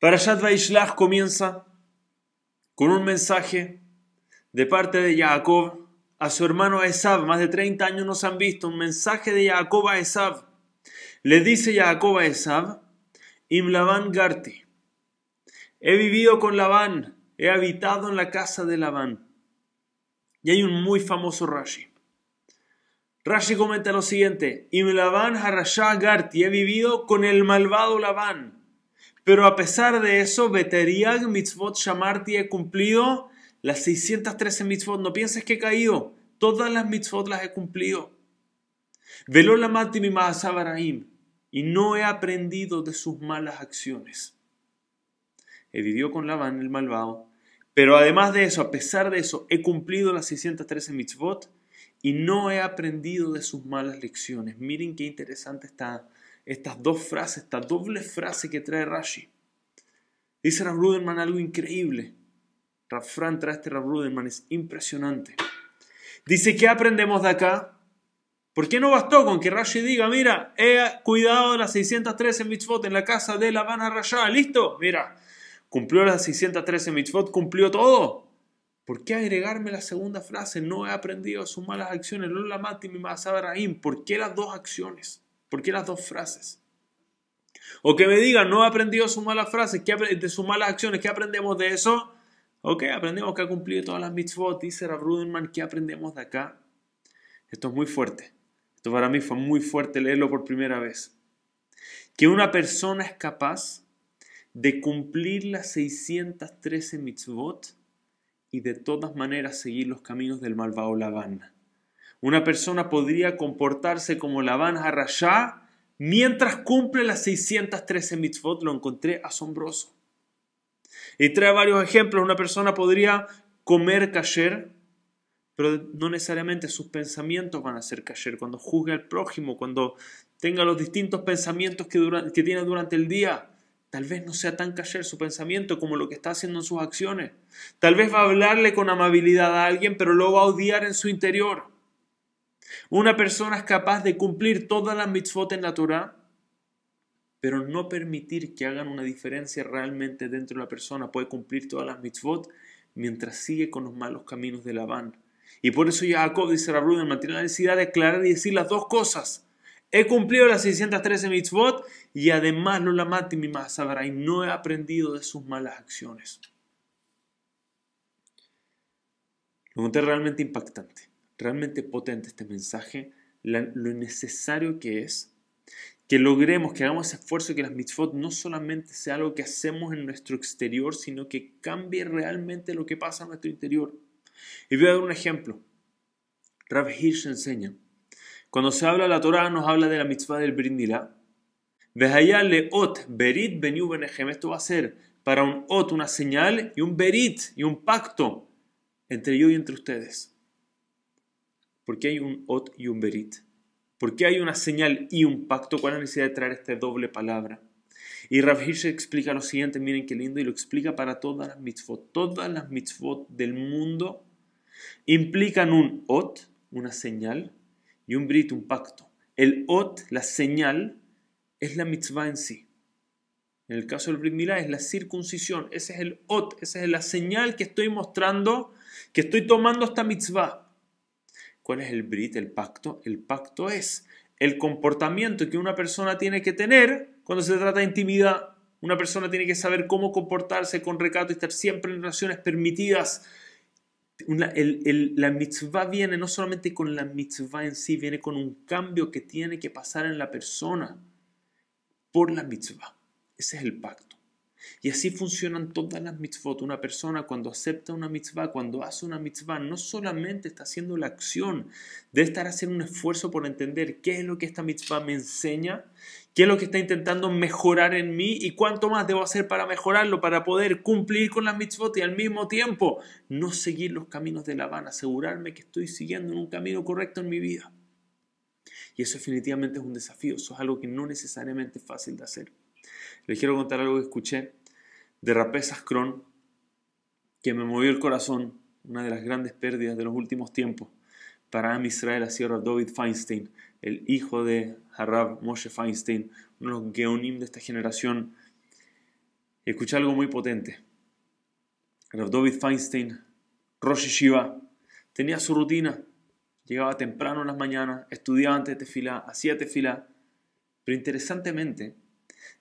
Parashat Vaishlach comienza con un mensaje de parte de Jacob a su hermano Esav. Más de 30 años nos han visto un mensaje de Jacob a Esab. Le dice Jacob a Esav, Im Garti, he vivido con Labán, he habitado en la casa de Labán. Y hay un muy famoso Rashi. Rashi comenta lo siguiente, Im Harashah Garti, he vivido con el malvado Labán. Pero a pesar de eso, Beteriag Mitzvot Shamarti he cumplido las 613 mitzvot. No pienses que he caído. Todas las mitzvot las he cumplido. Velo la mi Y no he aprendido de sus malas acciones. He vivido con Labán el malvado. Pero además de eso, a pesar de eso, he cumplido las 613 mitzvot y no he aprendido de sus malas lecciones. Miren qué interesante está estas dos frases, esta doble frase que trae Rashi. Dice Rav algo increíble. Rav Fran trae este Rav es impresionante. Dice, que aprendemos de acá? ¿Por qué no bastó con que Rashi diga, mira, he cuidado de las 613 mitzvot en la casa de la Habana rayada listo? Mira, cumplió las 613 mitzvot, cumplió todo. ¿Por qué agregarme la segunda frase? No he aprendido sus malas acciones. No la mati mi ¿Por qué las dos acciones? ¿Por qué las dos frases? O que me digan, no he aprendido sus malas frases, de sus malas acciones, ¿qué aprendemos de eso? Ok, aprendemos que ha cumplido todas las mitzvot, dice Rav ¿qué aprendemos de acá? Esto es muy fuerte. Esto para mí fue muy fuerte leerlo por primera vez. Que una persona es capaz de cumplir las 613 mitzvot y de todas maneras seguir los caminos del malvado Labán. Una persona podría comportarse como Labán Arrayá mientras cumple las 613 mitzvot. Lo encontré asombroso. Y trae varios ejemplos. Una persona podría comer kasher, pero no necesariamente sus pensamientos van a ser kasher. Cuando juzgue al prójimo, cuando tenga los distintos pensamientos que, que tiene durante el día, Tal vez no sea tan kasher su pensamiento como lo que está haciendo en sus acciones. Tal vez va a hablarle con amabilidad a alguien, pero lo va a odiar en su interior. Una persona es capaz de cumplir todas las mitzvot en la Torah, pero no permitir que hagan una diferencia realmente dentro de la persona. Puede cumplir todas las mitzvot mientras sigue con los malos caminos de Labán. Y por eso Jacob dice a en mantiene la necesidad de aclarar y decir las dos cosas. He cumplido las 613 mitzvot y además lo lamati mi sabrá y no he aprendido de sus malas acciones. Lo encontré realmente impactante realmente potente este mensaje, lo necesario que es, que logremos, que hagamos ese esfuerzo, que las mitzvot no solamente sea algo que hacemos en nuestro exterior, sino que cambie realmente lo que pasa en nuestro interior. Y voy a dar un ejemplo. Rav Hirsch enseña, cuando se habla de la Torah nos habla de la mitzvah del Brit Milá. leot berit beniu Esto va a ser para un ot una señal y un berit y un pacto entre yo y entre ustedes. ¿Por qué hay un ot y un berit? ¿Por qué hay una señal y un pacto? ¿Cuál es la necesidad de traer esta doble palabra? Y Rav Hirsch explica lo siguiente, miren qué lindo, y lo explica para todas las mitzvot. Todas las mitzvot del mundo implican un ot, una señal, y un brit, un pacto. El ot, la señal, es la mitzvah en sí. En el caso del brit milá es la circuncisión. Ese es el ot, esa es la señal que estoy mostrando, que estoy tomando esta mitzvah. ¿Cuál es el brit, el pacto? El pacto es el comportamiento que una persona tiene que tener cuando se trata de intimidad. Una persona tiene que saber cómo comportarse con recato y estar siempre en relaciones permitidas. la mitzvah viene no solamente con la mitzvah en sí, viene con un cambio que tiene que pasar en la persona por la mitzvah. Ese es el pacto. Y así funcionan todas las mitzvot. Una persona cuando acepta una mitzvah, cuando hace una mitzvah, no solamente está haciendo la acción, de estar haciendo un esfuerzo por entender qué es lo que esta mitzvah me enseña, qué es lo que está intentando mejorar en mí y cuánto más debo hacer para mejorarlo, para poder cumplir con las mitzvot y al mismo tiempo no seguir los caminos de la Habana, asegurarme que estoy siguiendo en un camino correcto en mi vida. Y eso definitivamente es un desafío, eso es algo que no necesariamente es fácil de hacer les quiero contar algo que escuché de Rapesas Kron que me movió el corazón, una de las grandes pérdidas de los últimos tiempos. Para Am Israel la Sierra. David Feinstein, el hijo de Harab Moshe Feinstein, uno de los geonim de esta generación. Escuché algo muy potente. Rav David Feinstein, Rosh Shiva, tenía su rutina. Llegaba temprano en las mañanas, estudiaba antes de tefilá, hacía tefila. Pero interesantemente,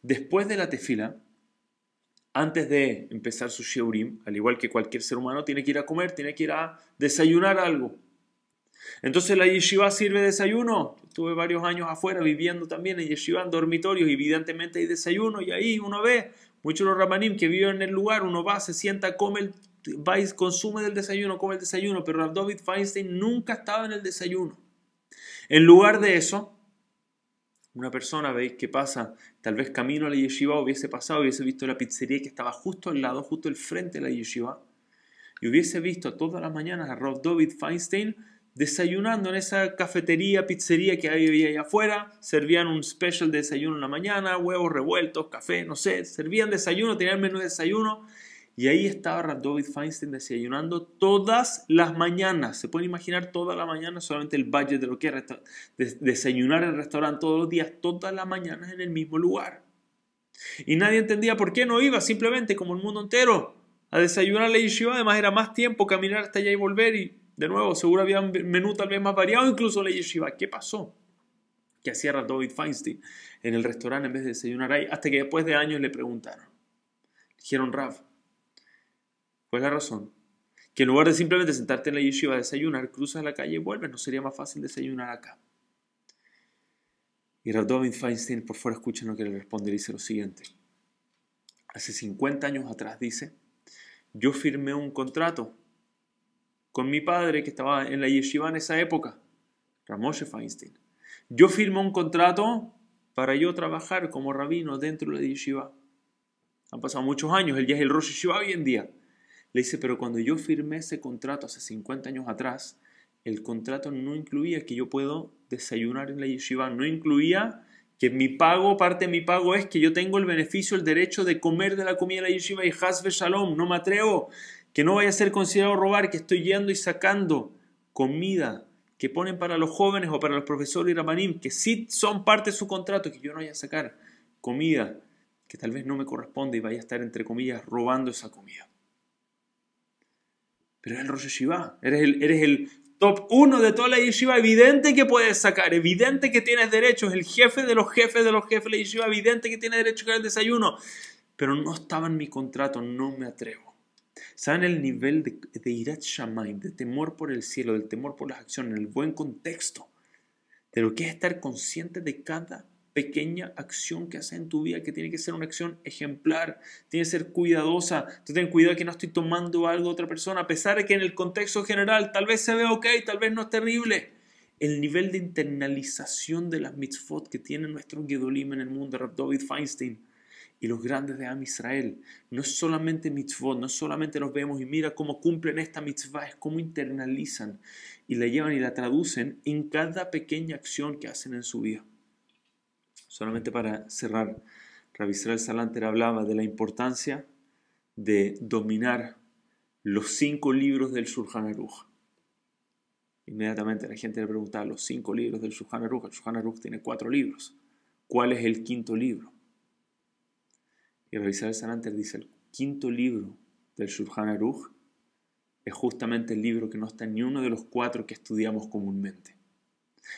Después de la tefila, antes de empezar su shiurim, al igual que cualquier ser humano, tiene que ir a comer, tiene que ir a desayunar algo. Entonces la yeshiva sirve desayuno. Estuve varios años afuera viviendo también en yeshiva, en dormitorios, y evidentemente hay desayuno y ahí uno ve, muchos los ramanim que viven en el lugar, uno va, se sienta, come el va consume del desayuno, come el desayuno, pero David Feinstein nunca estaba en el desayuno. En lugar de eso, una persona, veis que pasa, tal vez camino a la yeshiva hubiese pasado, hubiese visto la pizzería que estaba justo al lado, justo al frente de la yeshiva, y hubiese visto todas las mañanas a Rob David Feinstein desayunando en esa cafetería, pizzería que había ahí afuera, servían un special desayuno en la mañana, huevos revueltos, café, no sé, servían desayuno, tenían menú de desayuno, y ahí estaba David Feinstein desayunando todas las mañanas. Se pueden imaginar todas las mañanas solamente el budget de lo que es desayunar en el restaurante todos los días, todas las mañanas en el mismo lugar. Y nadie entendía por qué no iba, simplemente como el mundo entero, a desayunar a la yeshiva. Además era más tiempo caminar hasta allá y volver y de nuevo, seguro había un menú tal vez más variado, incluso la yeshiva. ¿Qué pasó? ¿Qué hacía David Feinstein en el restaurante en vez de desayunar ahí, hasta que después de años le preguntaron. Dijeron, Raf, es pues, la razón? Que en lugar de simplemente sentarte en la yeshiva a desayunar, cruzas la calle y vuelves. ¿No sería más fácil desayunar acá? Y Rav Feinstein, por fuera escucha lo que le responde. Dice lo siguiente. Hace 50 años atrás, dice, yo firmé un contrato con mi padre que estaba en la yeshiva en esa época, Ramoshe Feinstein. Yo firmé un contrato para yo trabajar como rabino dentro de la yeshiva. Han pasado muchos años, él ya es el Rosh Yeshiva hoy en día. Le dice, pero cuando yo firmé ese contrato hace 50 años atrás, el contrato no incluía que yo puedo desayunar en la yeshiva, no incluía que mi pago, parte de mi pago es que yo tengo el beneficio, el derecho de comer de la comida de la yeshiva y hasbe shalom, no me atrevo, que no vaya a ser considerado robar, que estoy yendo y sacando comida que ponen para los jóvenes o para los profesores y rabanim, que sí son parte de su contrato, que yo no vaya a sacar comida que tal vez no me corresponde y vaya a estar entre comillas robando esa comida. Pero eres el Rosh Yeshiva, eres el, eres el top uno de toda la yeshiva, evidente que puedes sacar, evidente que tienes derechos, el jefe de los jefes de los jefes de la yeshiva, evidente que tienes derecho a el desayuno. Pero no estaba en mi contrato, no me atrevo. ¿Saben el nivel de, de Irat Shamaim, de temor por el cielo, del temor por las acciones, el buen contexto? De lo que es estar consciente de cada pequeña acción que hace en tu vida, que tiene que ser una acción ejemplar, tiene que ser cuidadosa. Tú ten cuidado que no estoy tomando algo de otra persona, a pesar de que en el contexto general tal vez se ve ok, tal vez no es terrible. El nivel de internalización de las mitzvot que tiene nuestro Gedolim en el mundo, David Feinstein y los grandes de Am Israel. No es solamente mitzvot, no solamente los vemos y mira cómo cumplen esta mitzvah, es cómo internalizan y la llevan y la traducen en cada pequeña acción que hacen en su vida. Solamente para cerrar, el Salanter hablaba de la importancia de dominar los cinco libros del Shulchan Aruj. Inmediatamente la gente le preguntaba los cinco libros del Surjan Aruj. El Shulchan Aruj tiene cuatro libros. ¿Cuál es el quinto libro? Y el Salanter dice, el quinto libro del Shulchan Aruj es justamente el libro que no está en ni uno de los cuatro que estudiamos comúnmente.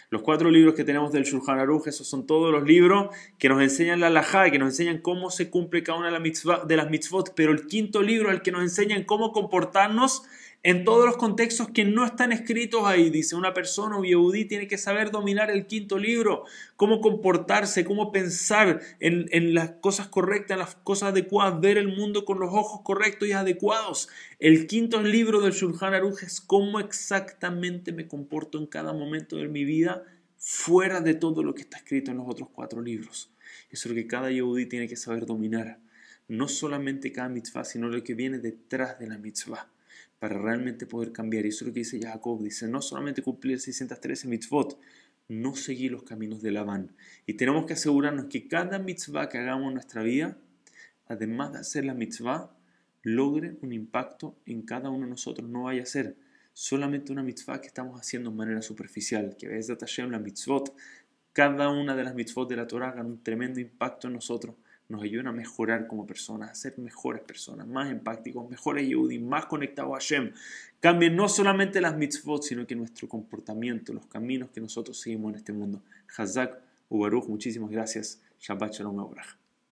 Los cuatro libros que tenemos del Shulchan Aruch, esos son todos los libros que nos enseñan la halajá, que nos enseñan cómo se cumple cada una de, las mitzvot, pero el quinto libro al el que nos enseñan cómo comportarnos en todos los contextos que no están escritos ahí. Dice, una persona, o yehudí, tiene que saber dominar el quinto libro, cómo comportarse, cómo pensar en, las cosas correctas, en las cosas adecuadas, ver el mundo con los ojos correctos y adecuados. El quinto libro del Shulchan Aruj es cómo exactamente me comporto en cada momento de mi vida fuera de todo lo que está escrito en los otros cuatro libros. Eso es lo que cada yehudí tiene que saber dominar. No solamente cada mitzvah, sino lo que viene detrás de la mitzvah para realmente poder cambiar. Y eso es lo que dice Jacob. Dice, no solamente cumplir 613 mitzvot, no seguir los caminos de Labán. Y tenemos que asegurarnos que cada mitzvah que hagamos en nuestra vida, además de hacer la mitzvah, logre un impacto en cada uno de nosotros. No vaya a ser solamente una mitzvah que estamos haciendo de manera superficial, que ves de en la mitzvot. Cada una de las mitzvot de la Torah haga un tremendo impacto en nosotros nos ayudan a mejorar como personas, a ser mejores personas, más empáticos, mejores yehudi más conectados a Hashem. Cambien no solamente las mitzvot, sino que nuestro comportamiento, los caminos que nosotros seguimos en este mundo. Hazak Ubaruch, muchísimas gracias. Shabbat Shalom